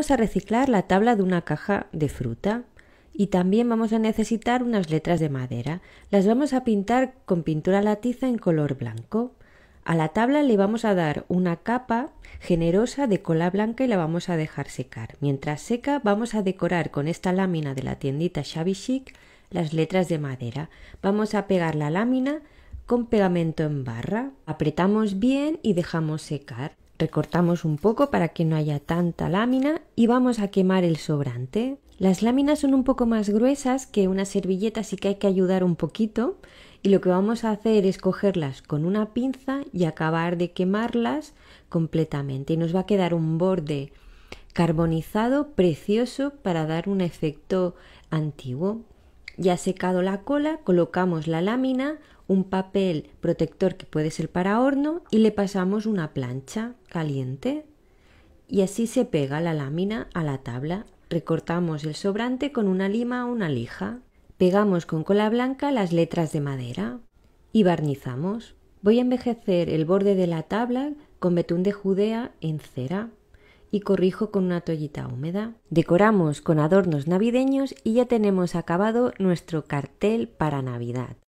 Vamos a reciclar la tabla de una caja de fruta y también vamos a necesitar unas letras de madera. Las vamos a pintar con pintura latiza en color blanco. A la tabla le vamos a dar una capa generosa de cola blanca y la vamos a dejar secar. Mientras seca vamos a decorar con esta lámina de la tiendita Shabby Chic las letras de madera. Vamos a pegar la lámina con pegamento en barra. Apretamos bien y dejamos secar. Recortamos un poco para que no haya tanta lámina y vamos a quemar el sobrante. Las láminas son un poco más gruesas que una servilleta, así que hay que ayudar un poquito. Y lo que vamos a hacer es cogerlas con una pinza y acabar de quemarlas completamente. Y nos va a quedar un borde carbonizado precioso para dar un efecto antiguo. Ya secado la cola, colocamos la lámina, un papel protector que puede ser para horno y le pasamos una plancha caliente y así se pega la lámina a la tabla. Recortamos el sobrante con una lima o una lija. Pegamos con cola blanca las letras de madera y barnizamos. Voy a envejecer el borde de la tabla con betún de judea en cera y corrijo con una toallita húmeda. Decoramos con adornos navideños y ya tenemos acabado nuestro cartel para Navidad.